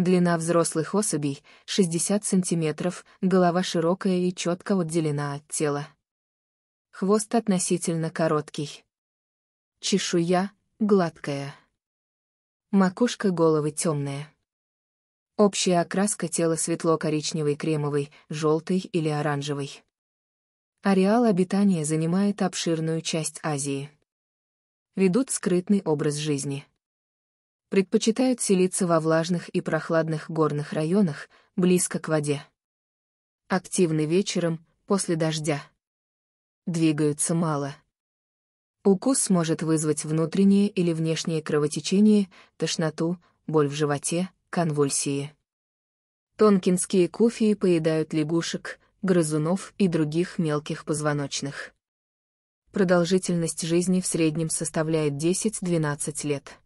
Длина взрослых особей — 60 сантиметров, голова широкая и четко отделена от тела. Хвост относительно короткий. Чешуя — гладкая. Макушка головы темная. Общая окраска тела светло коричневой кремовой, желтой или оранжевой. Ареал обитания занимает обширную часть Азии. Ведут скрытный образ жизни предпочитают селиться во влажных и прохладных горных районах, близко к воде. Активны вечером, после дождя. Двигаются мало. Укус может вызвать внутреннее или внешнее кровотечение, тошноту, боль в животе, конвульсии. Тонкинские куфии поедают лягушек, грызунов и других мелких позвоночных. Продолжительность жизни в среднем составляет 10-12 лет.